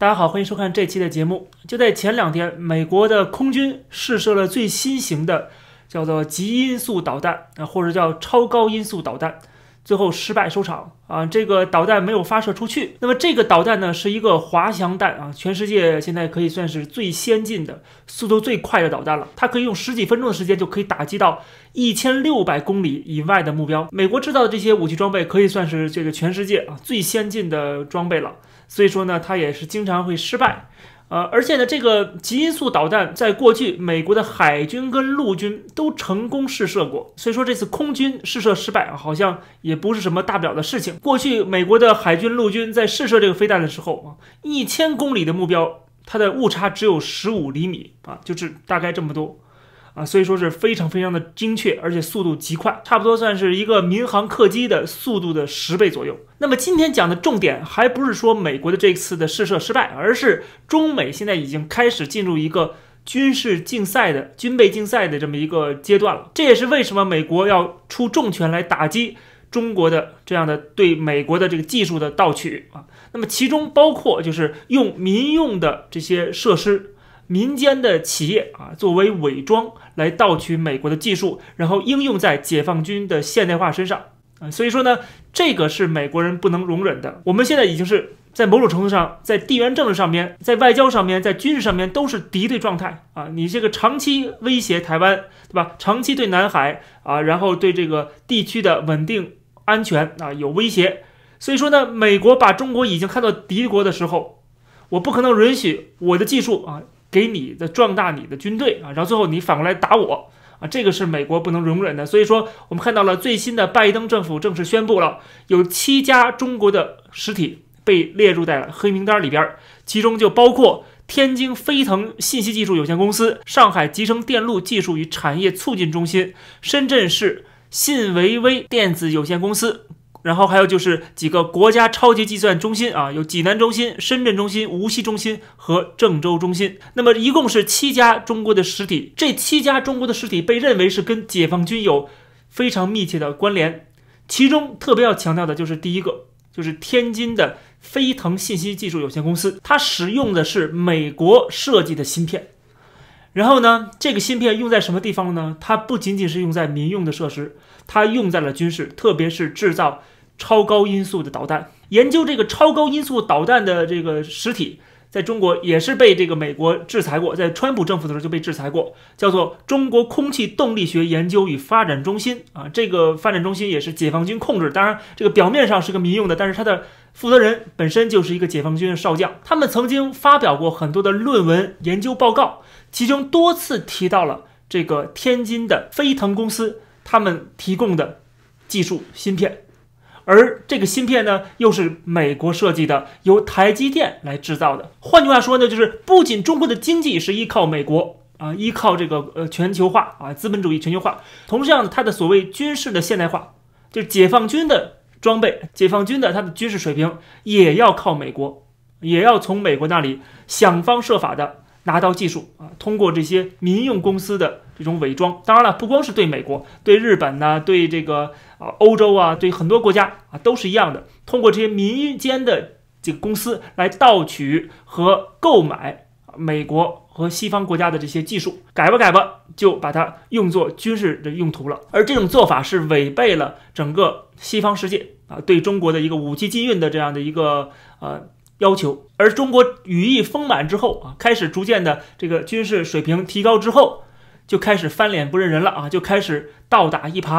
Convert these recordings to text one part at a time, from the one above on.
大家好，欢迎收看这期的节目。就在前两天，美国的空军试射了最新型的叫做极音速导弹啊，或者叫超高音速导弹，最后失败收场啊。这个导弹没有发射出去。那么这个导弹呢，是一个滑翔弹啊。全世界现在可以算是最先进的、速度最快的导弹了。它可以用十几分钟的时间就可以打击到一千六百公里以外的目标。美国制造的这些武器装备可以算是这个全世界啊最先进的装备了。所以说呢，它也是经常会失败，呃，而且呢，这个极音速导弹在过去美国的海军跟陆军都成功试射过，所以说这次空军试射失败好像也不是什么大不了的事情。过去美国的海军陆军在试射这个飞弹的时候啊，一千公里的目标，它的误差只有十五厘米啊，就是大概这么多。啊，所以说是非常非常的精确，而且速度极快，差不多算是一个民航客机的速度的十倍左右。那么今天讲的重点，还不是说美国的这次的试射失败，而是中美现在已经开始进入一个军事竞赛的、军备竞赛的这么一个阶段了。这也是为什么美国要出重拳来打击中国的这样的对美国的这个技术的盗取啊。那么其中包括就是用民用的这些设施。民间的企业啊，作为伪装来盗取美国的技术，然后应用在解放军的现代化身上啊，所以说呢，这个是美国人不能容忍的。我们现在已经是在某种程度上，在地缘政治上面，在外交上面，在军事上面都是敌对状态啊。你这个长期威胁台湾，对吧？长期对南海啊，然后对这个地区的稳定安全啊有威胁。所以说呢，美国把中国已经看到敌国的时候，我不可能允许我的技术啊。给你的壮大你的军队啊，然后最后你反过来打我啊，这个是美国不能容忍的。所以说，我们看到了最新的拜登政府正式宣布了，有七家中国的实体被列入在了黑名单里边，其中就包括天津飞腾信息技术有限公司、上海集成电路技术与产业促进中心、深圳市信维微电子有限公司。然后还有就是几个国家超级计算中心啊，有济南中心、深圳中心、无锡中心和郑州中心，那么一共是七家中国的实体。这七家中国的实体被认为是跟解放军有非常密切的关联。其中特别要强调的就是第一个，就是天津的飞腾信息技术有限公司，它使用的是美国设计的芯片。然后呢？这个芯片用在什么地方呢？它不仅仅是用在民用的设施，它用在了军事，特别是制造超高音速的导弹。研究这个超高音速导弹的这个实体，在中国也是被这个美国制裁过，在川普政府的时候就被制裁过，叫做中国空气动力学研究与发展中心啊。这个发展中心也是解放军控制，当然这个表面上是个民用的，但是它的负责人本身就是一个解放军少将。他们曾经发表过很多的论文、研究报告。其中多次提到了这个天津的飞腾公司，他们提供的技术芯片，而这个芯片呢，又是美国设计的，由台积电来制造的。换句话说呢，就是不仅中国的经济是依靠美国啊，依靠这个呃全球化啊，资本主义全球化，同样呢，它的所谓军事的现代化，就是解放军的装备，解放军的它的军事水平也要靠美国，也要从美国那里想方设法的。拿到技术啊，通过这些民用公司的这种伪装，当然了，不光是对美国、对日本呢，对这个啊欧洲啊，对很多国家啊都是一样的。通过这些民间的这个公司来盗取和购买美国和西方国家的这些技术，改吧改吧，就把它用作军事的用途了。而这种做法是违背了整个西方世界啊对中国的一个武器禁运的这样的一个呃。要求，而中国羽翼丰满之后啊，开始逐渐的这个军事水平提高之后，就开始翻脸不认人了啊，就开始倒打一耙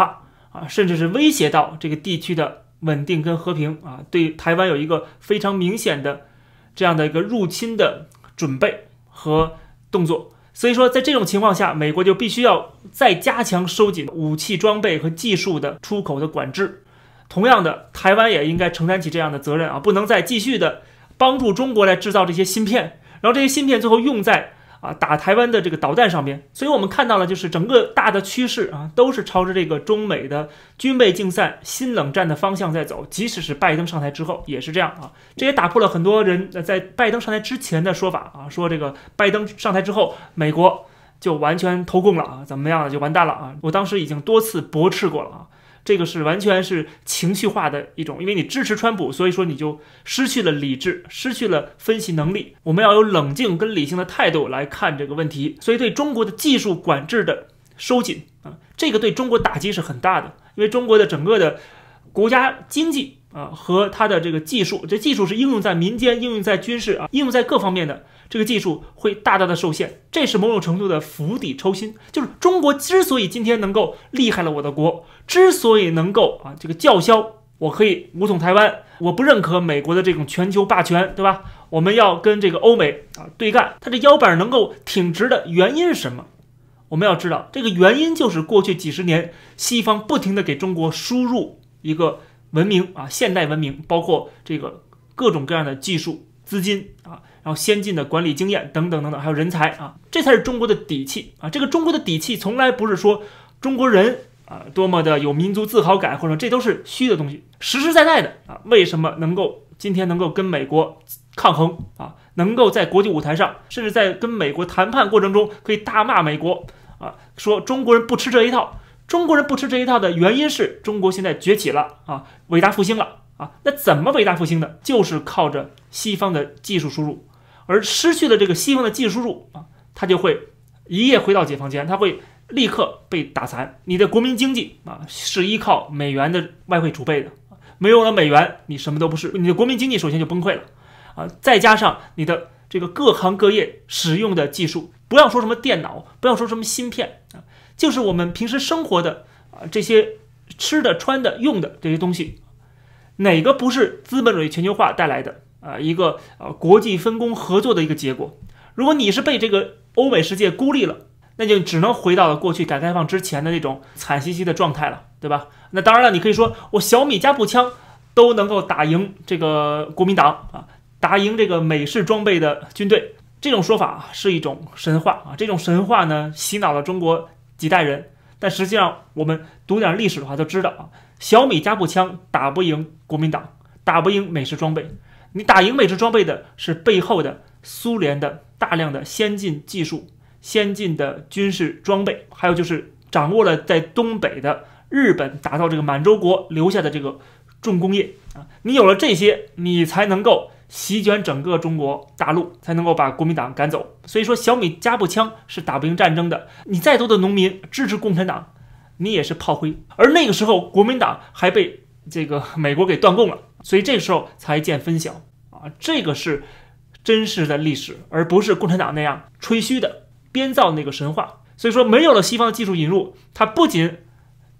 啊，甚至是威胁到这个地区的稳定跟和平啊，对台湾有一个非常明显的这样的一个入侵的准备和动作。所以说，在这种情况下，美国就必须要再加强收紧武器装备和技术的出口的管制。同样的，台湾也应该承担起这样的责任啊，不能再继续的。帮助中国来制造这些芯片，然后这些芯片最后用在啊打台湾的这个导弹上面。所以我们看到了，就是整个大的趋势啊，都是朝着这个中美的军备竞赛、新冷战的方向在走。即使是拜登上台之后，也是这样啊。这也打破了很多人在拜登上台之前的说法啊，说这个拜登上台之后，美国就完全投共了啊，怎么样就完蛋了啊。我当时已经多次驳斥过了啊。这个是完全是情绪化的一种，因为你支持川普，所以说你就失去了理智，失去了分析能力。我们要有冷静跟理性的态度来看这个问题。所以，对中国的技术管制的收紧啊，这个对中国打击是很大的，因为中国的整个的国家经济。啊，和它的这个技术，这技术是应用在民间、应用在军事啊、应用在各方面的。这个技术会大大的受限，这是某种程度的釜底抽薪。就是中国之所以今天能够厉害了，我的国之所以能够啊，这个叫嚣我可以武统台湾，我不认可美国的这种全球霸权，对吧？我们要跟这个欧美啊对干，它这腰板能够挺直的原因是什么？我们要知道这个原因就是过去几十年西方不停的给中国输入一个。文明啊，现代文明包括这个各种各样的技术、资金啊，然后先进的管理经验等等等等，还有人才啊，这才是中国的底气啊。这个中国的底气从来不是说中国人啊多么的有民族自豪感，或者这都是虚的东西，实实在在的啊。为什么能够今天能够跟美国抗衡啊？能够在国际舞台上，甚至在跟美国谈判过程中可以大骂美国啊，说中国人不吃这一套。中国人不吃这一套的原因是中国现在崛起了啊，伟大复兴了啊。那怎么伟大复兴的？就是靠着西方的技术输入，而失去了这个西方的技术输入啊，他就会一夜回到解放前，他会立刻被打残。你的国民经济啊是依靠美元的外汇储备的，没有了美元，你什么都不是。你的国民经济首先就崩溃了啊，再加上你的这个各行各业使用的技术，不要说什么电脑，不要说什么芯片啊。就是我们平时生活的啊这些吃的、穿的、用的这些东西，哪个不是资本主义全球化带来的啊一个呃国际分工合作的一个结果？如果你是被这个欧美世界孤立了，那就只能回到了过去改革开放之前的那种惨兮兮的状态了，对吧？那当然了，你可以说我小米加步枪都能够打赢这个国民党啊，打赢这个美式装备的军队，这种说法是一种神话啊！这种神话呢，洗脑了中国。几代人，但实际上我们读点历史的话，都知道啊，小米加步枪打不赢国民党，打不赢美式装备。你打赢美式装备的，是背后的苏联的大量的先进技术、先进的军事装备，还有就是掌握了在东北的日本打造这个满洲国留下的这个重工业啊。你有了这些，你才能够。席卷整个中国大陆才能够把国民党赶走，所以说小米加步枪是打不赢战争的。你再多的农民支持共产党，你也是炮灰。而那个时候国民党还被这个美国给断供了，所以这时候才见分晓啊！这个是真实的历史，而不是共产党那样吹嘘的编造那个神话。所以说，没有了西方的技术引入，它不仅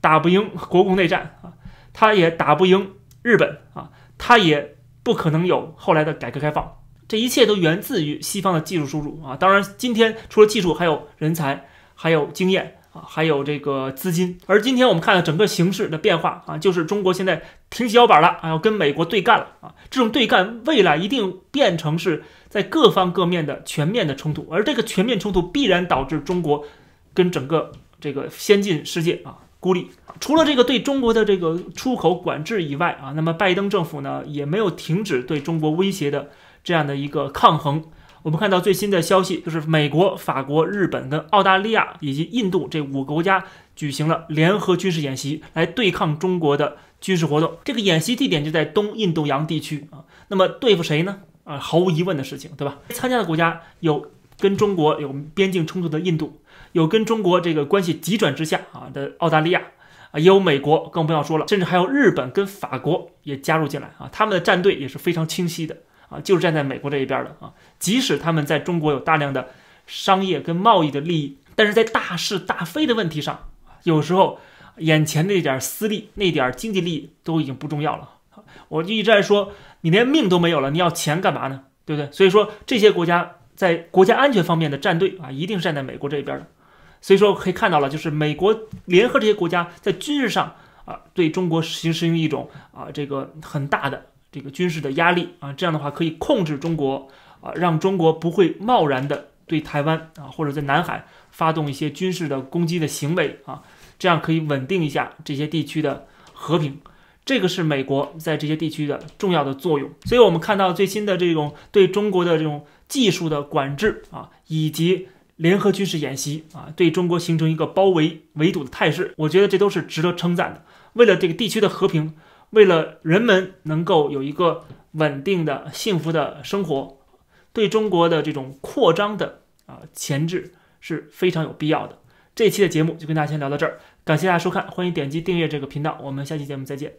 打不赢国共内战啊，它也打不赢日本啊，它也。不可能有后来的改革开放，这一切都源自于西方的技术输入啊！当然，今天除了技术，还有人才，还有经验啊，还有这个资金。而今天我们看到整个形势的变化啊，就是中国现在挺起腰板了，啊，要跟美国对干了啊！这种对干，未来一定变成是在各方各面的全面的冲突，而这个全面冲突必然导致中国跟整个这个先进世界啊。孤立，除了这个对中国的这个出口管制以外啊，那么拜登政府呢也没有停止对中国威胁的这样的一个抗衡。我们看到最新的消息，就是美国、法国、日本跟澳大利亚以及印度这五个国家举行了联合军事演习，来对抗中国的军事活动。这个演习地点就在东印度洋地区啊。那么对付谁呢？啊，毫无疑问的事情，对吧？参加的国家有跟中国有边境冲突的印度。有跟中国这个关系急转直下啊的澳大利亚啊，也有美国，更不要说了，甚至还有日本跟法国也加入进来啊，他们的战队也是非常清晰的啊，就是站在美国这一边的啊。即使他们在中国有大量的商业跟贸易的利益，但是在大是大非的问题上，有时候眼前那点私利那点经济利益都已经不重要了。我就一直在说，你连命都没有了，你要钱干嘛呢？对不对？所以说这些国家在国家安全方面的站队啊，一定是站在美国这一边的。所以说可以看到了，就是美国联合这些国家在军事上啊，对中国实施一种啊这个很大的这个军事的压力啊，这样的话可以控制中国啊，让中国不会贸然的对台湾啊或者在南海发动一些军事的攻击的行为啊，这样可以稳定一下这些地区的和平，这个是美国在这些地区的重要的作用。所以我们看到最新的这种对中国的这种技术的管制啊，以及。联合军事演习啊，对中国形成一个包围围堵的态势，我觉得这都是值得称赞的。为了这个地区的和平，为了人们能够有一个稳定的幸福的生活，对中国的这种扩张的啊前置是非常有必要的。这期的节目就跟大家先聊到这儿，感谢大家收看，欢迎点击订阅这个频道，我们下期节目再见。